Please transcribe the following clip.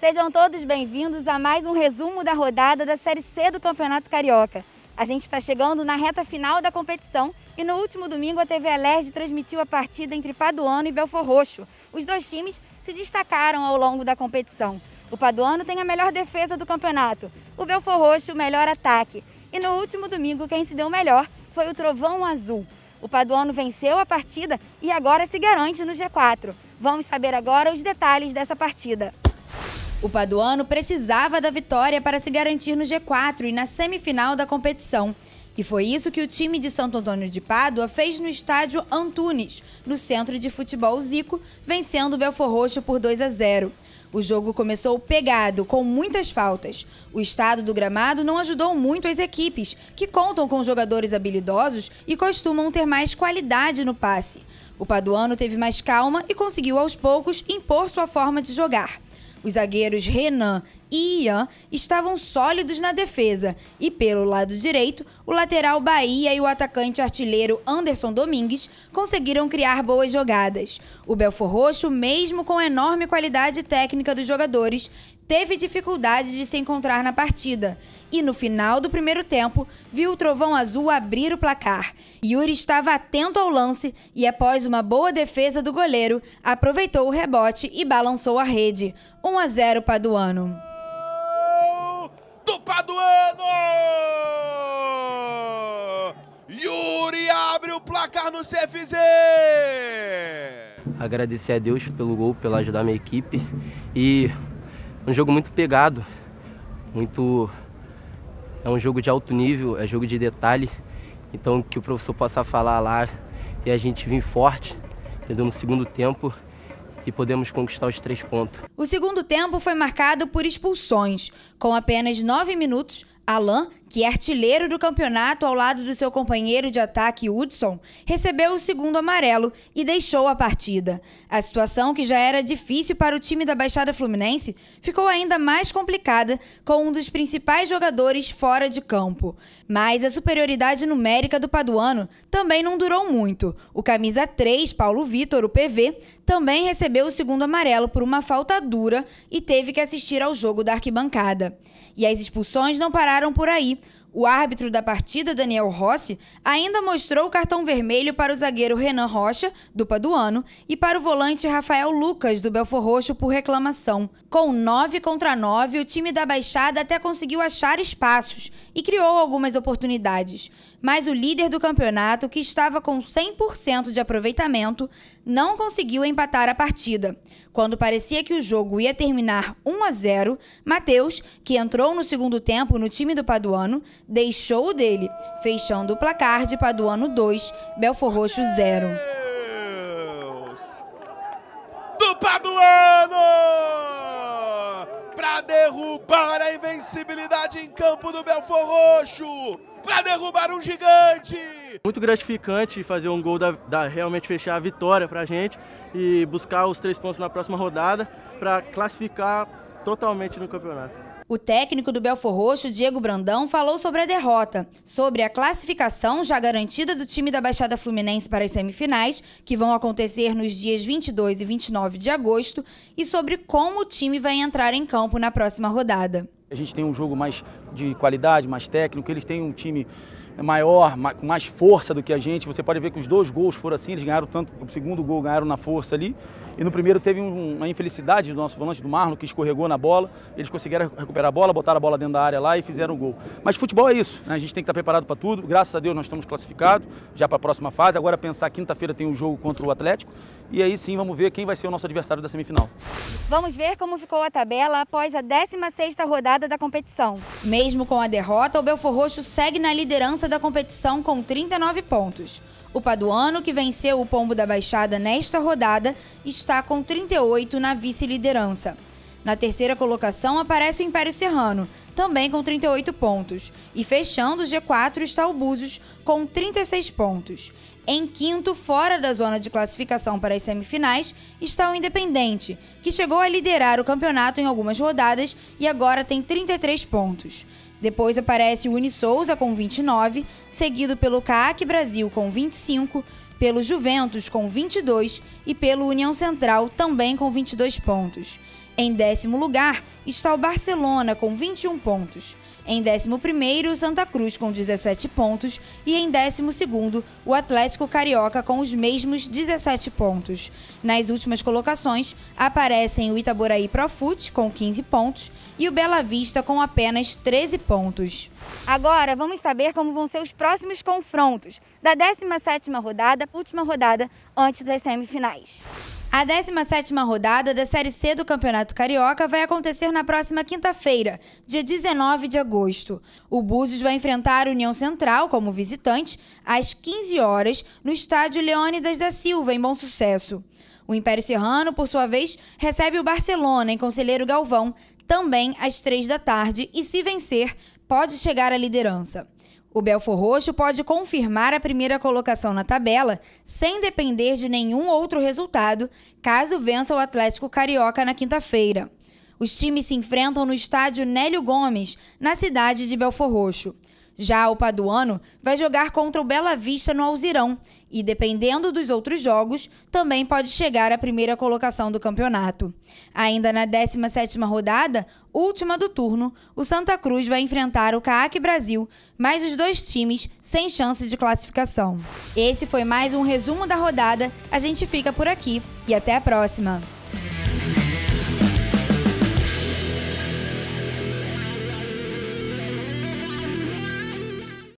Sejam todos bem-vindos a mais um resumo da rodada da Série C do Campeonato Carioca. A gente está chegando na reta final da competição e no último domingo a TV Alerj transmitiu a partida entre Paduano e Belfor Roxo. Os dois times se destacaram ao longo da competição. O Paduano tem a melhor defesa do campeonato, o Belfor Roxo o melhor ataque. E no último domingo quem se deu melhor foi o Trovão Azul. O Paduano venceu a partida e agora se garante no G4. Vamos saber agora os detalhes dessa partida. O Paduano precisava da vitória para se garantir no G4 e na semifinal da competição. E foi isso que o time de Santo Antônio de Pádua fez no estádio Antunes, no centro de futebol Zico, vencendo o Belfor Roxo por 2 a 0. O jogo começou pegado, com muitas faltas. O estado do gramado não ajudou muito as equipes, que contam com jogadores habilidosos e costumam ter mais qualidade no passe. O paduano teve mais calma e conseguiu aos poucos impor sua forma de jogar. Os zagueiros Renan e Ian estavam sólidos na defesa. E pelo lado direito, o lateral Bahia e o atacante artilheiro Anderson Domingues conseguiram criar boas jogadas. O Belfor Roxo, mesmo com a enorme qualidade técnica dos jogadores, teve dificuldade de se encontrar na partida e no final do primeiro tempo viu o Trovão Azul abrir o placar. Yuri estava atento ao lance e, após uma boa defesa do goleiro, aproveitou o rebote e balançou a rede. 1 a 0 Paduano. Do Paduano! Yuri abre o placar no CFZ! Agradecer a Deus pelo gol, pela ajudar a minha equipe e um jogo muito pegado, muito é um jogo de alto nível, é jogo de detalhe. Então que o professor possa falar lá e a gente vir forte, entendeu? No segundo tempo e podemos conquistar os três pontos. O segundo tempo foi marcado por expulsões. Com apenas nove minutos, Alain que é artilheiro do campeonato ao lado do seu companheiro de ataque Hudson, recebeu o segundo amarelo e deixou a partida. A situação, que já era difícil para o time da Baixada Fluminense, ficou ainda mais complicada com um dos principais jogadores fora de campo. Mas a superioridade numérica do Paduano também não durou muito. O camisa 3, Paulo Vitor, o PV, também recebeu o segundo amarelo por uma falta dura e teve que assistir ao jogo da arquibancada. E as expulsões não pararam por aí. O árbitro da partida, Daniel Rossi, ainda mostrou o cartão vermelho para o zagueiro Renan Rocha, do Paduano, e para o volante Rafael Lucas, do Belfor Roxo, por reclamação. Com 9 contra 9, o time da Baixada até conseguiu achar espaços e criou algumas oportunidades mas o líder do campeonato, que estava com 100% de aproveitamento, não conseguiu empatar a partida. Quando parecia que o jogo ia terminar 1 a 0, Matheus, que entrou no segundo tempo no time do Paduano, deixou o dele, fechando o placar de Paduano 2, Belfor Roxo 0. derrubar a invencibilidade em campo do Belfor Roxo, para derrubar um gigante. Muito gratificante fazer um gol da, da realmente fechar a vitória para a gente e buscar os três pontos na próxima rodada para classificar totalmente no campeonato. O técnico do Belfor Roxo, Diego Brandão, falou sobre a derrota, sobre a classificação já garantida do time da Baixada Fluminense para as semifinais, que vão acontecer nos dias 22 e 29 de agosto, e sobre como o time vai entrar em campo na próxima rodada. A gente tem um jogo mais de qualidade, mais técnico, eles têm um time é maior, com mais força do que a gente. Você pode ver que os dois gols foram assim, eles ganharam tanto, o segundo gol ganharam na força ali. E no primeiro teve uma infelicidade do nosso volante do Marlon, que escorregou na bola. Eles conseguiram recuperar a bola, botaram a bola dentro da área lá e fizeram o gol. Mas futebol é isso, né? a gente tem que estar preparado para tudo. Graças a Deus nós estamos classificados já para a próxima fase. Agora pensar quinta-feira tem um jogo contra o Atlético. E aí sim vamos ver quem vai ser o nosso adversário da semifinal. Vamos ver como ficou a tabela após a 16ª rodada da competição. Mesmo com a derrota, o Belfor Roxo segue na liderança da competição com 39 pontos. O Paduano, que venceu o Pombo da Baixada nesta rodada, está com 38 na vice-liderança. Na terceira colocação aparece o Império Serrano, também com 38 pontos. E fechando o G4 está o Búzios, com 36 pontos. Em quinto, fora da zona de classificação para as semifinais, está o Independente, que chegou a liderar o campeonato em algumas rodadas e agora tem 33 pontos. Depois aparece o Unisouza com 29, seguido pelo CAC Brasil com 25, pelo Juventus com 22 e pelo União Central também com 22 pontos. Em décimo lugar está o Barcelona com 21 pontos. Em 11 o Santa Cruz com 17 pontos e em 12 o Atlético Carioca com os mesmos 17 pontos. Nas últimas colocações, aparecem o Itaboraí Profut com 15 pontos e o Bela Vista com apenas 13 pontos. Agora, vamos saber como vão ser os próximos confrontos da 17 rodada, última rodada antes das semifinais. A 17ª rodada da Série C do Campeonato Carioca vai acontecer na próxima quinta-feira, dia 19 de agosto. O Búzios vai enfrentar a União Central como visitante às 15 horas no estádio Leônidas da Silva em Bom Sucesso. O Império Serrano, por sua vez, recebe o Barcelona em Conselheiro Galvão, também às 3 da tarde, e se vencer, pode chegar à liderança. O Belfor Roxo pode confirmar a primeira colocação na tabela sem depender de nenhum outro resultado, caso vença o Atlético Carioca na quinta-feira. Os times se enfrentam no estádio Nélio Gomes, na cidade de Belfor Roxo. Já o Paduano vai jogar contra o Bela Vista no Alzirão e, dependendo dos outros jogos, também pode chegar à primeira colocação do campeonato. Ainda na 17ª rodada, última do turno, o Santa Cruz vai enfrentar o CAAC Brasil, mas os dois times sem chance de classificação. Esse foi mais um resumo da rodada, a gente fica por aqui e até a próxima!